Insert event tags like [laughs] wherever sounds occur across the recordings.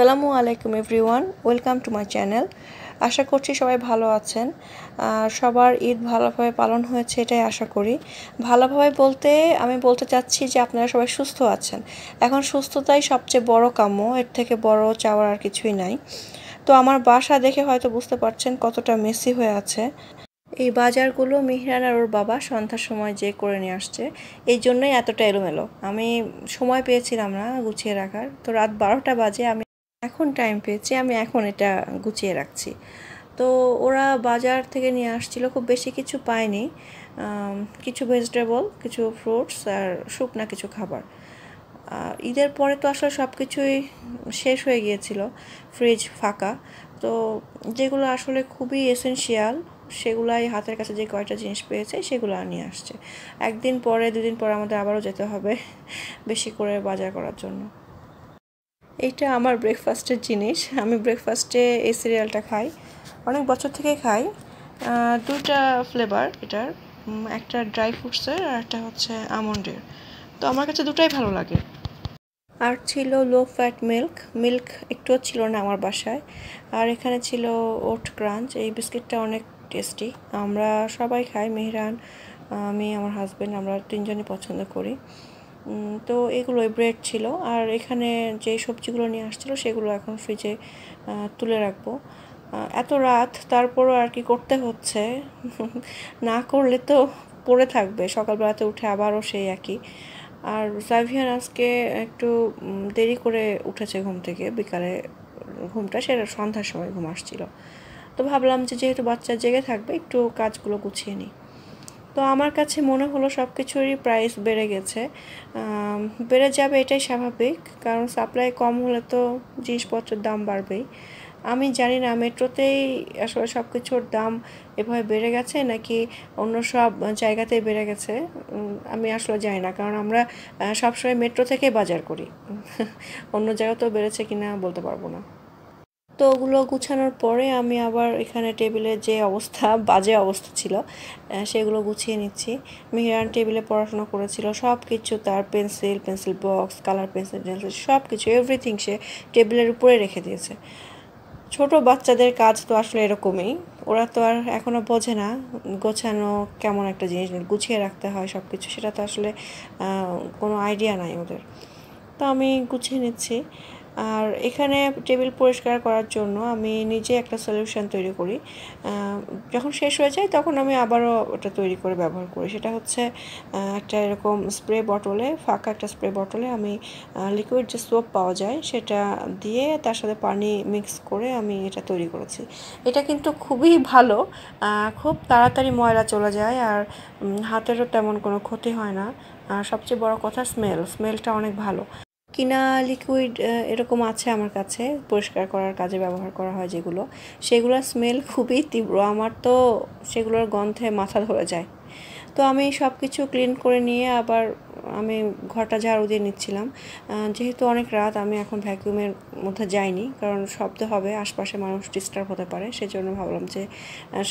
আসসালামু আলাইকুম everyone welcome to my channel আশা করছি সবাই ভালো আছেন সবার ঈদ ভালোভাবে পালন হয়েছে এটাই আশা করি ভালোভাবে বলতে আমি বলতে চাচ্ছি যে আপনারা সবাই সুস্থ আছেন এখন সুস্থতাই সবচেয়ে বড় কাম্য এর থেকে বড় চাওয়ার আর কিছুই নাই তো আমার বাসা দেখে হয়তো বুঝতে পারছেন কতটা মেসি হয়ে আছে এই বাজারগুলো মিহিরান আর ওর বাবা সন্ধ্যার সময় যে করে নিয়ে আসছে এই জন্যই এতটা এলোমেলো আমি সময় পেয়েছিলাম না গুছিয়ে রাখার তো রাত বারোটা বাজে আমি এখন টাইম পেয়েছি আমি এখন এটা গুছিয়ে রাখছি তো ওরা বাজার থেকে নিয়ে আসছিল খুব বেশি কিছু পায়নি কিছু ভেজিটেবল কিছু ফ্রুটস আর শুকনা কিছু খাবার ঈদের পরে তো আসলে সব কিছুই শেষ হয়ে গিয়েছিল ফ্রিজ ফাঁকা তো যেগুলো আসলে খুবই এসেনশিয়াল সেগুলাই হাতের কাছে যে কয়টা জিনিস পেয়েছে সেগুলো নিয়ে আসছে একদিন পরে দুদিন পরে আমাদের আবারও যেতে হবে বেশি করে বাজার করার জন্য এইটা আমার ব্রেকফাস্টের জিনিস আমি ব্রেকফাস্টে এই সিরিয়ালটা খাই অনেক বছর থেকে খাই দুইটা ফ্লেভার এটার একটা ড্রাই ফ্রুটসের আর একটা হচ্ছে আমন্ডের তো আমার কাছে দুটাই ভালো লাগে আর ছিল লো ফ্যাট মিল্ক মিল্ক একটুও ছিল না আমার বাসায় আর এখানে ছিল ওট ক্রাঞ্চ এই বিস্কিটটা অনেক টেস্টি আমরা সবাই খাই মেহরান আমি আমার হাজব্যান্ড আমরা তিনজনই পছন্দ করি তো এগুলোই ব্রেড ছিল আর এখানে যে সবজিগুলো নিয়ে আসছিলো সেগুলো এখন ফ্রিজে তুলে রাখবো এত রাত তারপরও আর কি করতে হচ্ছে [laughs] না করলে তো পড়ে থাকবে সকালবেলাতে উঠে আবারও সেই একই আর জাভিয়ান আজকে একটু দেরি করে উঠেছে ঘুম থেকে বিকালে ঘুমটা সেটা সন্ধ্যার সময় ঘুম আসছিল তো ভাবলাম যে যেহেতু বাচ্চা জেগে থাকবে একটু কাজগুলো গুছিয়ে নিই তো আমার কাছে মনে হলো সব কিছুরই প্রাইস বেড়ে গেছে বেড়ে যাবে এটাই স্বাভাবিক কারণ সাপ্লাই কম হলে তো জিনিসপত্রের দাম বাড়বেই আমি জানি না মেট্রোতেই আসলে সব কিছুর দাম এভাবে বেড়ে গেছে নাকি অন্য সব জায়গাতেই বেড়ে গেছে আমি আসলে জানি না কারণ আমরা সবসময় মেট্রো থেকে বাজার করি [laughs] অন্য জায়গাতেও বেড়েছে কিনা বলতে পারবো না তো ওগুলো গুছানোর পরে আমি আবার এখানে টেবিলে যে অবস্থা [laughs] বাজে অবস্থা ছিল সেগুলো গুছিয়ে নিচ্ছি মেহরান টেবিলে পড়াশোনা করেছিল সব কিছু তার pencil pencil box colour pencil টেন্সিল সব কিছু এভরিথিং সে টেবিলের উপরে রেখে দিয়েছে ছোট বাচ্চাদের কাজ তো আসলে এরকমই ওরা তো আর এখনও বোঝে না গোছানো কেমন একটা জিনিস গুছিয়ে রাখতে হয় সব কিছু সেটা তো আসলে কোনো আইডিয়া নাই ওদের তো আমি গুছিয়ে নিচ্ছি আর এখানে টেবিল পরিষ্কার করার জন্য আমি নিজে একটা সলিউশন তৈরি করি যখন শেষ হয়ে যায় তখন আমি আবারও ওটা তৈরি করে ব্যবহার করি সেটা হচ্ছে একটা এরকম স্প্রে বটলে ফাঁকা একটা স্প্রে বটলে আমি লিকুইড যে সোপ পাওয়া যায় সেটা দিয়ে তার সাথে পানি মিক্স করে আমি এটা তৈরি করেছি এটা কিন্তু খুবই ভালো খুব তাড়াতাড়ি ময়লা চলে যায় আর হাতেরও তেমন কোনো ক্ষতি হয় না আর সবচেয়ে বড় কথা স্মেল স্মেলটা অনেক ভালো কিনা লিকুইড এরকম আছে আমার কাছে পরিষ্কার করার কাজে ব্যবহার করা হয় যেগুলো সেগুলোর স্মেল খুবই তীব্র আমার তো সেগুলোর গন্ধে মাথা ধরে যায় তো আমি সব কিছু ক্লিন করে নিয়ে আবার আমি ঘরটা ঝাড়ু দিয়ে নিচ্ছিলাম যেহেতু অনেক রাত আমি এখন ভ্যাকিউমের মধ্যে যাইনি কারণ শব্দ হবে আশপাশে মানুষ ডিস্টার্ব হতে পারে সেজন্য ভাবলাম যে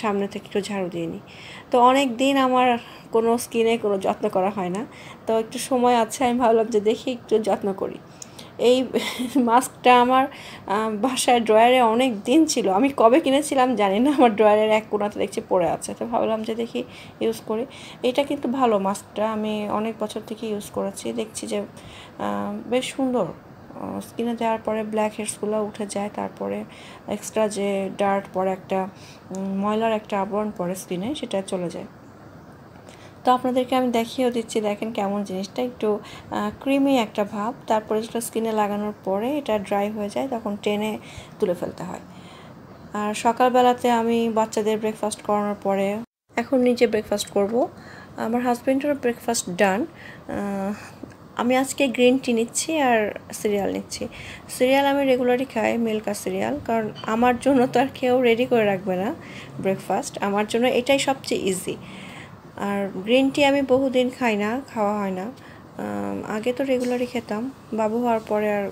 সামনে থেকে একটু ঝাড়ু দিয়ে নিই তো অনেক দিন আমার কোনো স্কিনে কোনো যত্ন করা হয় না তো একটু সময় আছে আমি ভাবলাম যে দেখি একটু যত্ন করি এই মাস্কটা আমার বাসায় ড্রয়ারে অনেক দিন ছিল আমি কবে কিনেছিলাম জানি না আমার ড্রয়ারের এক কোনাতে দেখছি পড়ে আছে তো ভাবলাম যে দেখি ইউজ করি এটা কিন্তু ভালো মাস্কটা আমি অনেক বছর থেকে ইউজ করেছি দেখছি যে বেশ সুন্দর স্কিনে দেওয়ার পরে ব্ল্যাক হেডসগুলো উঠে যায় তারপরে এক্সট্রা যে ডার্ট পরে একটা ময়লার একটা আবরণ পরে স্কিনে সেটা চলে যায় তো আপনাদেরকে আমি দেখিয়েও দিচ্ছি দেখেন কেমন জিনিসটা একটু ক্রিমি একটা ভাব তারপরে যেটা স্কিনে লাগানোর পরে এটা ড্রাই হয়ে যায় তখন টেনে তুলে ফেলতে হয় আর সকালবেলাতে আমি বাচ্চাদের ব্রেকফাস্ট করানোর পরে এখন নিজে ব্রেকফাস্ট করব আমার হাজব্যান্ডেরও ব্রেকফাস্ট ডান আমি আজকে গ্রিন টি নিচ্ছি আর সিরিয়াল নিচ্ছি সিরিয়াল আমি রেগুলারই খাই মিল্কা সিরিয়াল কারণ আমার জন্য তো আর কেউ রেডি করে রাখবে না ব্রেকফাস্ট আমার জন্য এটাই সবচেয়ে ইজি আর গ্রিন টি আমি বহুদিন খাই না খাওয়া হয় না আগে তো রেগুলারই খেতাম বাবু হওয়ার পরে আর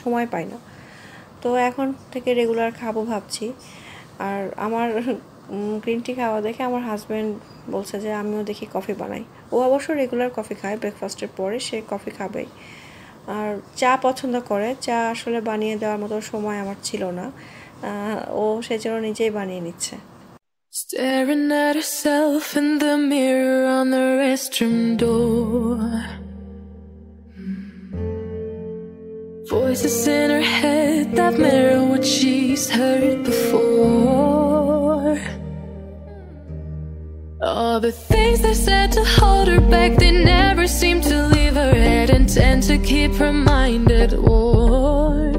সময় পাই না তো এখন থেকে রেগুলার খাবো ভাবছি আর আমার গ্রিন টি খাওয়া দেখে আমার হাজব্যান্ড বলছে যে আমিও দেখি কফি বানাই ও অবশ্য রেগুলার কফি খায় ব্রেকফাস্টের পরে সে কফি খাবেই আর চা পছন্দ করে চা আসলে বানিয়ে দেওয়ার মতো সময় আমার ছিল না ও সেজন্য নিজেই বানিয়ে নিচ্ছে Staring at herself in the mirror on the restroom door. Mm. Voices in her head that mirror what she's heard before. All the things they said to hold her back, they never seem to leave her head and tend to keep her mind at war.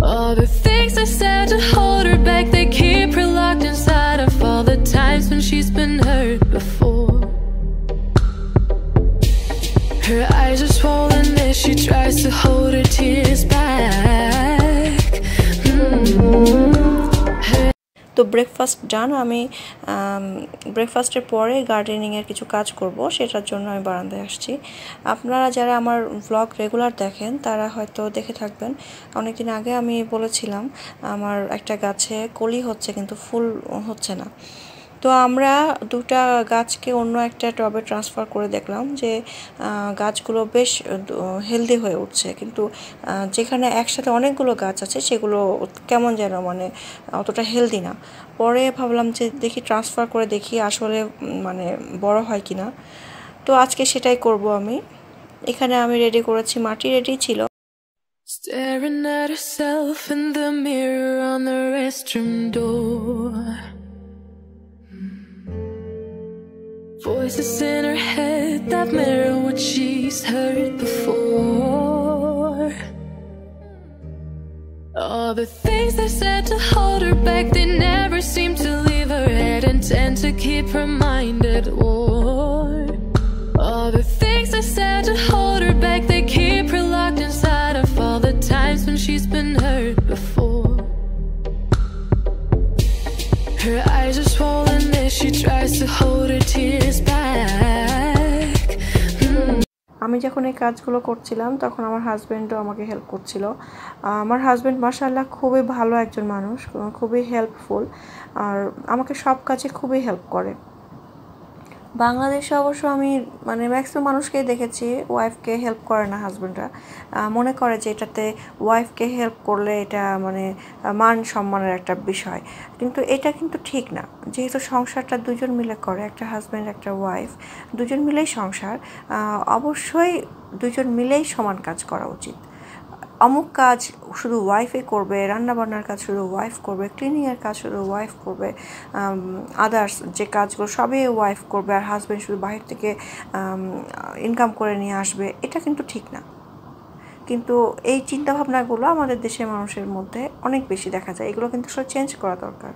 All the things they said to hold her back, they keep her locked inside. she's been hurt before Her eyes are swollen as she tries to hold her tears back mm-hmm. তো breakfast ডান আমি ব্রেকফাস্টের um, পরে গার্ডেনিংয়ের কিছু কাজ করব সেটার জন্য আমি বারান্দায় আসছি আপনারা যারা আমার ব্লগ রেগুলার দেখেন তারা হয়তো দেখে থাকবেন অনেকদিন আগে আমি বলেছিলাম আমার একটা গাছে কলি হচ্ছে কিন্তু ফুল হচ্ছে না তো আমরা দুটা গাছকে অন্য একটা টবে ট্রান্সফার করে দেখলাম যে গাছগুলো বেশ হেলদি হয়ে উঠছে কিন্তু যেখানে একসাথে অনেকগুলো গাছ আছে সেগুলো কেমন যেন মানে অতটা হেলদি না পরে ভাবলাম যে দেখি ট্রান্সফার করে দেখি আসলে মানে বড় হয় কি না তো আজকে সেটাই করব আমি এখানে আমি রেডি করেছি মাটি রেডি ছিল Staring at herself in the mirror on the restroom door Voices in her head that mirror what she's heard before. All the things they said to hold her back, they never seem to leave her head and tend to keep her mind at war. All the things they said to hold her back, they keep her locked inside of all the times when she's been hurt before. Her eyes are swollen as she tries to hold it. যখন এই কাজগুলো করছিলাম তখন আমার হাজব্যান্ডও আমাকে help করছিল আমার হাজব্যান্ড মার্শাল্লাহ খুবই ভালো একজন মানুষ খুবই হেল্পফুল আর আমাকে সব কাজে খুবই হেল্প করে বাংলাদেশে অবশ্য আমি মানে ম্যাক্সিমাম মানুষকেই দেখেছি ওয়াইফকে হেল্প করে না হাজব্যান্ডরা মনে করে যে এটাতে ওয়াইফকে হেল্প করলে এটা মানে মান সম্মানের একটা বিষয় কিন্তু এটা কিন্তু ঠিক না যেহেতু সংসারটা দুজন মিলে করে একটা হাজব্যান্ড একটা ওয়াইফ দুজন মিলেই সংসার অবশ্যই দুজন মিলেই সমান কাজ করা উচিত অমুক কাজ শুধু ওয়াইফে করবে রান্নাবান্নার কাজ শুধু ওয়াইফ করবে ক্লিনিংয়ের কাজ শুধু ওয়াইফ করবে আদার্স যে কাজগুলো সবই ওয়াইফ করবে আর হাজব্যান্ড শুধু বাহির থেকে ইনকাম করে নিয়ে আসবে এটা কিন্তু ঠিক না কিন্তু এই চিন্তাভাবনাগুলো আমাদের দেশের মানুষের মধ্যে অনেক বেশি দেখা যায় এগুলো কিন্তু সব চেঞ্জ করা দরকার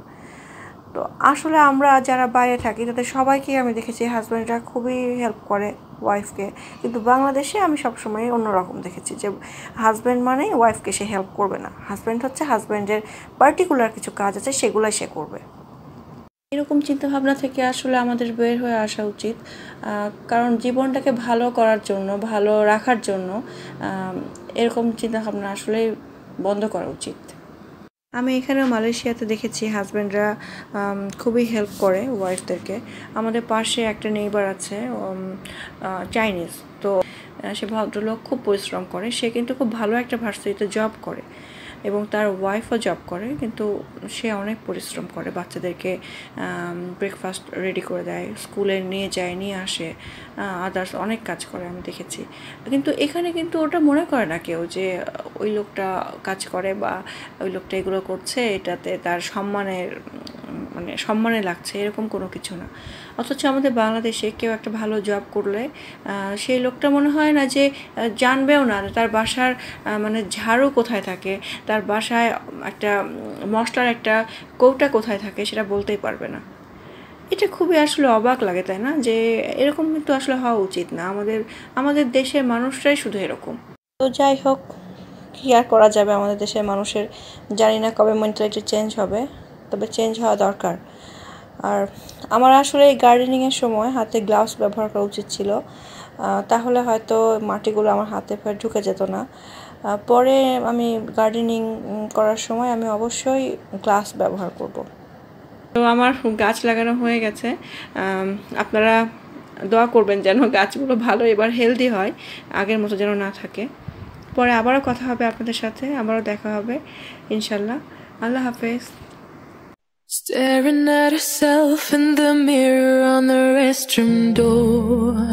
তো আসলে আমরা যারা বাইরে থাকি তাদের সবাইকে আমি দেখেছি হাজব্যান্ডরা খুবই হেল্প করে ওয়াইফকে কিন্তু বাংলাদেশে আমি সবসময় অন্যরকম দেখেছি যে হাজব্যান্ড মানেই ওয়াইফকে সে হেল্প করবে না হাজব্যান্ড হচ্ছে হাজব্যান্ডের পার্টিকুলার কিছু কাজ আছে সেগুলাই সে করবে এরকম চিন্তাভাবনা থেকে আসলে আমাদের বের হয়ে আসা উচিত কারণ জীবনটাকে ভালো করার জন্য ভালো রাখার জন্য এরকম চিন্তাভাবনা আসলে বন্ধ করা উচিত আমি এখানেও মালয়েশিয়াতে দেখেছি হাজব্যান্ডরা খুবই হেল্প করে ওয়াইফদেরকে আমাদের পাশে একটা নেইবার আছে চাইনিজ তো সে ভদ্রলোক খুব পরিশ্রম করে সে কিন্তু খুব ভালো একটা ভার্সিটিতে জব করে এবং তার ওয়াইফও জব করে কিন্তু সে অনেক পরিশ্রম করে বাচ্চাদেরকে ব্রেকফাস্ট রেডি করে দেয় স্কুলে নিয়ে যায় নিয়ে আসে আদার্স অনেক কাজ করে আমি দেখেছি কিন্তু এখানে কিন্তু ওটা মনে করে না কেউ যে ওই লোকটা কাজ করে বা ওই লোকটা এগুলো করছে এটাতে তার সম্মানের মানে সম্মানে লাগছে এরকম কোনো কিছু না অথচ আমাদের বাংলাদেশে কেউ একটা ভালো জব করলে সেই লোকটা মনে হয় না যে জানবেও না তার বাসার মানে ঝাড়ু কোথায় থাকে তার বাসায় একটা মশলার একটা কৌটা কোথায় থাকে সেটা বলতেই পারবে না এটা খুবই আসলে অবাক লাগে তাই না যে এরকম কিন্তু আসলে হওয়া উচিত না আমাদের আমাদের দেশের মানুষরাই শুধু এরকম তো যাই হোক কী আর করা যাবে আমাদের দেশের মানুষের জানি না কবে মেন্টালিটি চেঞ্জ হবে তবে চেঞ্জ হওয়া দরকার আর আমার আসলে এই গার্ডেনিংয়ের সময় হাতে গ্লাভস ব্যবহার করা উচিত ছিল তাহলে হয়তো মাটিগুলো আমার হাতে ফের ঢুকে যেত না পরে আমি গার্ডেনিং করার সময় আমি অবশ্যই গ্লাস ব্যবহার করব তো আমার গাছ লাগানো হয়ে গেছে আপনারা দোয়া করবেন যেন গাছগুলো ভালো এবার হেলদি হয় আগের মতো যেন না থাকে পরে আবারও কথা হবে আপনাদের সাথে আবারও দেখা হবে ইনশাল্লাহ আল্লাহ হাফেজ Staring at herself in the mirror on the restroom door